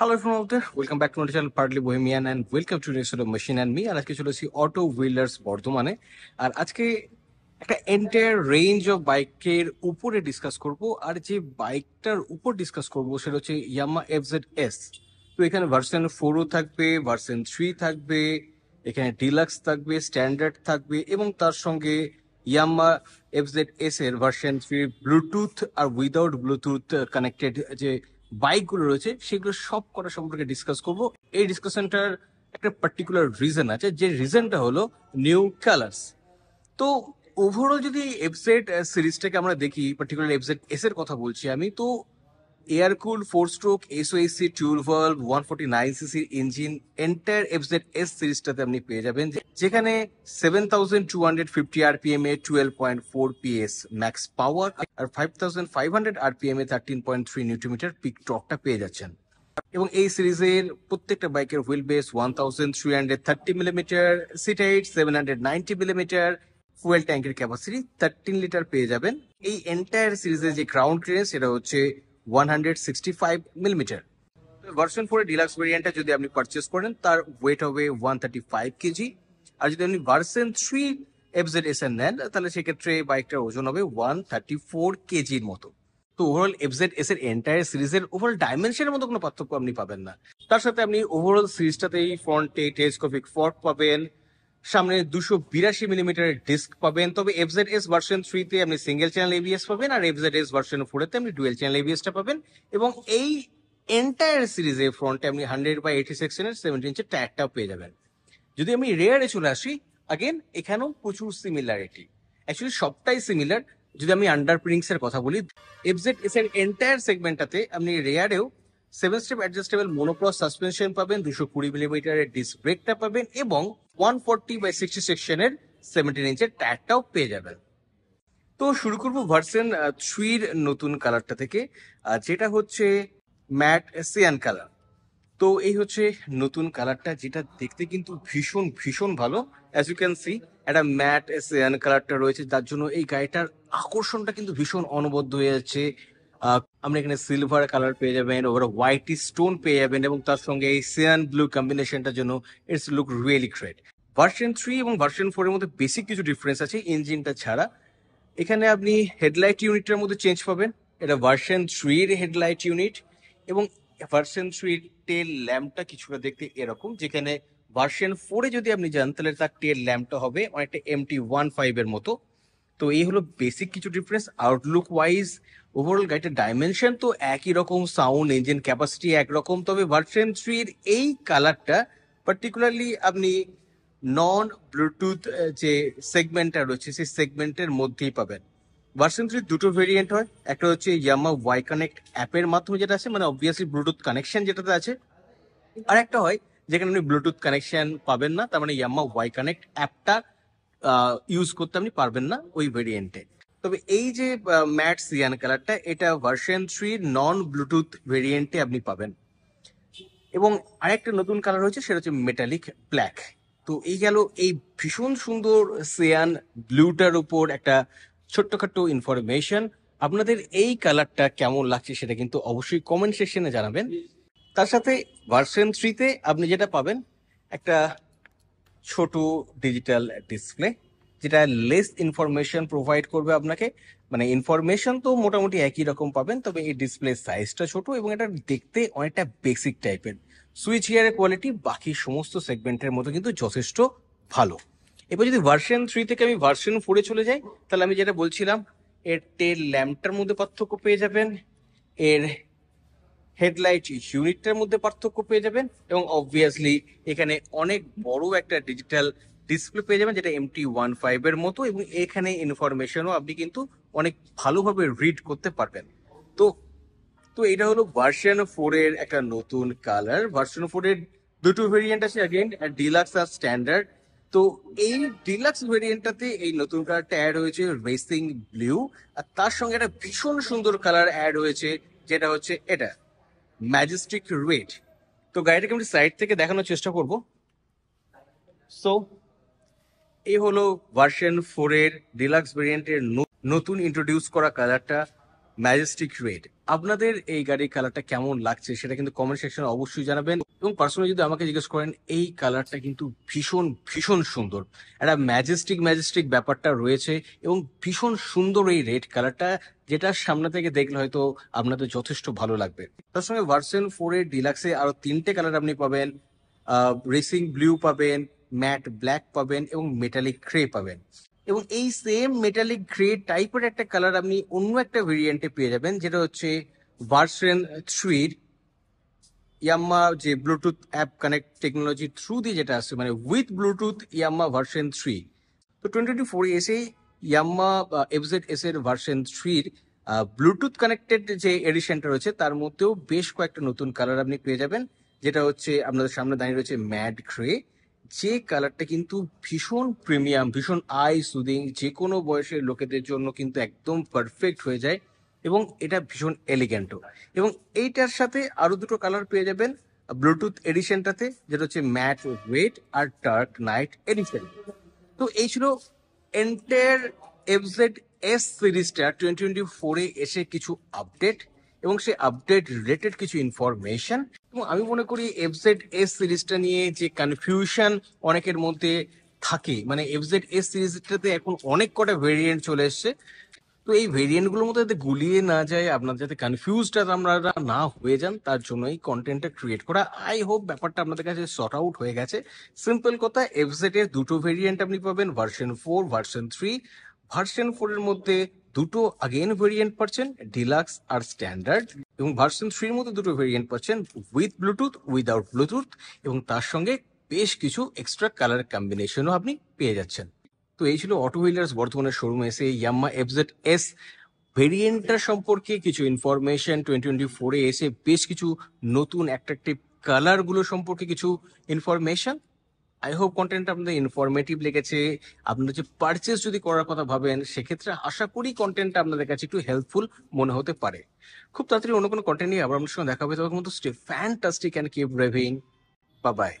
hello friend out welcome back to my channel partly bohemian and welcome to next machine and me আর আজকে চলেছি auto wheelers বর্ধমানে আর আজকে একটা entire range of বাইকের উপরে ডিসকাস করব আর যে বাইকটার উপর ডিসকাস করব সেটা হচ্ছে ইয়ামা এফ জেড এস তো এখানে ভার্সন ফোরও থাকবে ভার্সন থ্রি থাকবে এখানে ডিলাক্স থাকবে স্ট্যান্ডার্ড থাকবে এবং তার সঙ্গে ইয়াম্মা এফ জেড এস এর ভার্সন থ্রি ব্লুটুথ আর উইদাউট ব্লুটুথ কানেক্টেড যে বাইকগুলো রয়েছে সেগুলো সব করা সম্পর্কে ডিসকাস করব এই ডিসকাশনটার একটা পার্টিকুলার রিজন আছে যে রিজনটা হলো নিউ কালার্স তো ওভারঅল যদি এফজেড সিরিজটাকে uh, আমরা দেখি পার্টিকুলার এফজেড এস এর কথা বলছি আমি তো air cool four stroke S SOHC টিউল ভাল্ভ ওয়ান ফোর্টি নাইন সিসির ইঞ্জিন এন্টায়ার এফজেড এস সিরিজটাতে আপনি পেয়ে যাবেন যেখানে seven thousand two hundred fifty RPM এ twelve point four PS max power আর five thousand five hundred RPM এ thirteen point three newton metre peak টর্কটা পেয়ে যাচ্ছেন এবং এই সিরিজের প্রত্যেকটা বাইকের wheel base one thousand three hundred thirty millimetre seat height seven hundred ninety millimetre fuel ট্যাঙ্কের ক্যাপাসিটি থার্টিন লিটার পেয়ে যাবেন এই এন্টায়ার সিরিজের যে গ্রাউন্ড ক্লিয়ারেন্স সেটা হচ্ছে one hundred sixty five millimetre version four deluxe ভেরিয়েন্টটা যদি আপনি পারচেস করেন তার ওয়েট হবে ওয়ান থার্টি ফাইভ কেজি আর যদি আপনি version three FZ S N নেন তাহলে সেক্ষেত্রে বাইকটার ওজন হবে ওয়ান থার্টি ফোর কেজির মতো তো ওভারঅল এফজেড এস এর এন্টায়ার সিরিজের ওভারঅল ডাইমেনশনের মতো কোনো পার্থক্য আপনি পাবেন না তার সাথে আপনি ওভারঅল সিরিজটাতেই ফ্রন্টে টেলিস্কোপিক ফর্ক পাবেন সামনে দুশো বিরাশি মিলিমিটারের ডিস্ক পাবেন তবে এফজেড এস ভার্সন থ্রিতে আপনি সিঙ্গেল চ্যানেল এবিএস পাবেন আর এফজেড এস ভার্সন তে আপনি ডুয়েল চ্যানেল টা পাবেন এবং এই এন্টায়ার সিরিজে ফ্রন্টে আপনি হান্ড্রেড বাই এইটি সেকশনের সেভেন্টি ইঞ্চের ট্যাকটাও পেয়ে যাবেন যদি আমি রেয়ারে চলে আসি আগেন এখানেও প্রচুর সিমিলারিটি অ্যাকচুয়ালি সবটাই সিমিলার যদি আমি আন্ডার প্রিন্টস এর কথা বলি এফজেড এস এর এন্টায়ার সেগমেন্টটাতে আপনি রেয়ারেও seven step adjustable monocross suspension পাবেন দুশো কুড়ি মিলিমিটারের ডিস্ক ব্রেকটা পাবেন এবং ওয়ান ফোরটি বাই সিক্সটি সেকশনের সেভেন্টিন ইঞ্চের টায়ারটাও পেয়ে যাবেন তো শুরু করবো ভার্সন থ্রির নতুন কালারটা থেকে যেটা হচ্ছে ম্যাট সিয়ান কালার তো এই হচ্ছে নতুন কালারটা যেটা দেখতে কিন্তু ভীষণ ভীষণ ভালো অ্যাজ ইউ ক্যান সি একটা ম্যাট সিয়ান কালারটা রয়েছে যার জন্য এই গাড়িটার আকর্ষণটা কিন্তু ভীষণ অনবদ্য হয়ে যাচ্ছে আপনি এখানে সিলভার কালার পেয়ে যাবেন ওভার হোয়াইট স্টোন পেয়ে যাবেন এবং তার সঙ্গে এই সিয়ান ব্লু কম্বিনেশনটার জন্য it's look really great version three এবং ভার্সন ফোরের মধ্যে বেসিক কিছু ডিফারেন্স আছে ইঞ্জিনটা ছাড়া এখানে আপনি হেডলাইট ইউনিটের মধ্যে চেঞ্জ পাবেন এটা ভার্সন থ্রির হেডলাইট ইউনিট এবং ভার্সন থ্রির টেল ল্যাম্পটা কিছুটা দেখতে এরকম যেখানে ভার্সন ফোরে যদি আপনি যান তাহলে তার টেল ল্যাম্পটা হবে অনেকটা এমটি ওয়ান ফাইভের মতো তো এই হলো বেসিক কিছু ডিফারেন্স আউটলুক ওয়াইজ ওভারঅল গাড়িটার ডাইমেনশন তো একই রকম সাউন্ড ইঞ্জিন ক্যাপাসিটি একরকম তবে ভার্সন থ্রির এই কালারটা পার্টিকুলারলি আপনি নন ব্লুটুথ যে সেগমেন্টটা রয়েছে সেই সেগমেন্টের মধ্যেই পাবেন ভার্সন থ্রি দুটো ভেরিয়েন্ট হয় একটা হচ্ছে ইয়ামা ওয়াই কানেক্ট অ্যাপের মাধ্যমে যেটা আছে মানে অবভিয়াসলি ব্লুটুথ কানেকশন যেটাতে আছে আর একটা হয় যেখানে আপনি ব্লুটুথ কানেকশন পাবেন না তার মানে ইয়ামা ওয়াই কানেক্ট অ্যাপটা ইউজ করতে আপনি পারবেন না ওই ভেরিয়েন্টে তবে এই যে ম্যাট সিয়ান কালারটা এটা ভার্সন থ্রি নন ব্লুটুথ ভেরিয়েন্টে আপনি পাবেন এবং আরেকটা নতুন কালার হচ্ছে সেটা হচ্ছে মেটালিক ব্ল্যাক তো এই গেল এই ভীষণ সুন্দর সিয়ান ব্লুটার উপর একটা ছোট্টখাট্টো ইনফরমেশন আপনাদের এই কালারটা কেমন লাগছে সেটা কিন্তু অবশ্যই কমেন্ট সেকশনে জানাবেন তার সাথে ভার্সন থ্রিতে আপনি যেটা পাবেন একটা ছোট ডিজিটাল ডিসপ্লে যেটা লেস ইনফরমেশন প্রোভাইড করবে আপনাকে মানে ইনফরমেশন তো মোটামুটি একই রকম পাবেন তবে এই ডিসপ্লে সাইজটা ছোট এবং এটা দেখতে অনেকটা বেসিক টাইপের সুইচ হিয়ারের কোয়ালিটি বাকি সমস্ত সেগমেন্টের মতো কিন্তু যথেষ্ট ভালো এবার যদি ভার্সন থ্রি থেকে আমি ভার্সন ফোরে চলে যাই তাহলে আমি যেটা বলছিলাম এর টেল ল্যাম্পটার মধ্যে পার্থক্য পেয়ে যাবেন এর হেডলাইট ইউনিটটার মধ্যে পার্থক্য পেয়ে যাবেন এবং অবভিয়াসলি এখানে অনেক বড় একটা ডিজিটাল ডিসপ্লে পেয়ে যাবেন যেটা এমটি ওয়ান ফাইভ এর মতো এবং এখানে ইনফরমেশনও আপনি কিন্তু অনেক ভালোভাবে রিড করতে পারবেন তো তো এটা হলো ভার্সন ফোর এর একটা নতুন কালার ভার্সন ফোর এর দুটো ভেরিয়েন্ট আছে অ্যাগেন ডিলাক্স আর স্ট্যান্ডার্ড তো এই ডিলাক্স ভেরিয়েন্টটাতে এই নতুন কালারটা অ্যাড হয়েছে রেসিং ব্লু আর তার সঙ্গে একটা ভীষণ সুন্দর কালার অ্যাড হয়েছে যেটা হচ্ছে এটা ম্যাজেস্টিক রেড তো গাড়িটাকে আমি সাইড থেকে দেখানোর চেষ্টা করব সো এই হলো ভার্সন ফোরের ডিলাক্স ভেরিয়েন্টের নতুন ইন্ট্রোডিউস করা কালারটা ম্যাজেস্টিক রেড আপনাদের এই গাড়ির কালারটা কেমন লাগছে সেটা কিন্তু কমেন্ট সেকশনে অবশ্যই জানাবেন এবং পার্সোনালি যদি আমাকে জিজ্ঞেস করেন এই কালারটা কিন্তু ভীষণ ভীষণ সুন্দর একটা ম্যাজেস্টিক ম্যাজেস্টিক ব্যাপারটা রয়েছে এবং ভীষণ সুন্দর এই রেড কালারটা যেটা সামনে থেকে দেখলে হয়তো আপনাদের যথেষ্ট ভালো লাগবে তার সঙ্গে ভার্সন ফোর এর ডিলাক্সে আরো তিনটে কালার আপনি পাবেন রেসিং ব্লু পাবেন ম্যাট ব্ল্যাক পাবেন এবং মেটালিক ক্রে পাবেন এবং এই সেম মেটালিক গ্রে টাইপের একটা কালার আপনি অন্য একটা ভেরিয়েন্টে পেয়ে যাবেন যেটা হচ্ছে ভার্সেন থ্রির ইয়াম্মা যে Bluetooth app connect technology through দিয়ে যেটা আসছে মানে with Bluetooth Yamaha version three তো টোয়েন্টি ফোর এসে ইয়াম্মা এফজেড এস এর ভার্সেন থ্রির ব্লুটুথ কানেক্টেড যে এডিশনটা রয়েছে তার মধ্যেও বেশ কয়েকটা নতুন কালার আপনি পেয়ে যাবেন যেটা হচ্ছে আপনাদের সামনে দাঁড়িয়ে রয়েছে ম্যাড গ্রে যে কালারটা কিন্তু ভীষণ প্রিমিয়াম ভীষণ আই সুদিং যে কোনো বয়সের লোকেদের জন্য কিন্তু একদম পারফেক্ট হয়ে যায় এবং এটা ভীষণ এলিগেন্টও এবং এইটার সাথে আরও দুটো কালার পেয়ে যাবেন ব্লুটুথ এডিশনটাতে যেটা হচ্ছে ম্যাট ওয়েট আর ডার্ক নাইট এডিশন তো এই ছিল এন্টার এফজেড এস সিরিজটা টোয়েন্টি টোয়েন্টি ফোরে এসে কিছু আপডেট এবং সেই আপডেট রিলেটেড কিছু ইনফরমেশন এবং আমি মনে করি এফজেড এস সিরিজটা নিয়ে যে কনফিউশন অনেকের মধ্যে থাকে মানে এফজেড এস সিরিজটাতে এখন অনেক কটা ভেরিয়েন্ট চলে এসছে তো এই ভেরিয়েন্টগুলোর মধ্যে যাতে গুলিয়ে না যায় আপনার যাতে কনফিউজটা আপনারা না হয়ে যান তার জন্য এই কন্টেন্টটা ক্রিয়েট করা আই হোপ ব্যাপারটা আপনাদের কাছে শর্ট আউট হয়ে গেছে সিম্পল কথা এফজেড এর দুটো ভেরিয়েন্ট আপনি পাবেন version four version three version ফোরের মধ্যে দুটো আগেন ভেরিয়েন্ট পাচ্ছেন ডিলাক্স আর স্ট্যান্ডার্ড এবং ভার্সন থ্রির মধ্যে দুটো ভেরিয়েন্ট পাচ্ছেন উইথ ব্লুটুথ উইদাউট ব্লুটুথ এবং তার সঙ্গে বেশ কিছু এক্সট্রা কালার কম্বিনেশনও আপনি পেয়ে যাচ্ছেন তো এই ছিল অটো হুইলার্স বর্তমানে শোরুমে এসে ইয়াম্মা এফজেড এস ভেরিয়েন্টটা সম্পর্কে কিছু ইনফরমেশন টোয়েন্টি টোয়েন্টি ফোরে এসে বেশ কিছু নতুন অ্যাট্রাকটিভ কালারগুলো সম্পর্কে কিছু ইনফরমেশন আই হোপ কন্টেন্ট আপনাদের ইনফরমেটিভ লেগেছে আপনারা যে পারচেস যদি করার কথা ভাবেন সেক্ষেত্রে আশা করি কন্টেন্টটা আপনাদের কাছে একটু হেল্পফুল মনে হতে পারে খুব তাড়াতাড়ি অন্য কোনো কন্টেন্ট নিয়ে আবার আপনার সঙ্গে দেখা হবে তখন মতো stay fantastic and keep driving বা বাই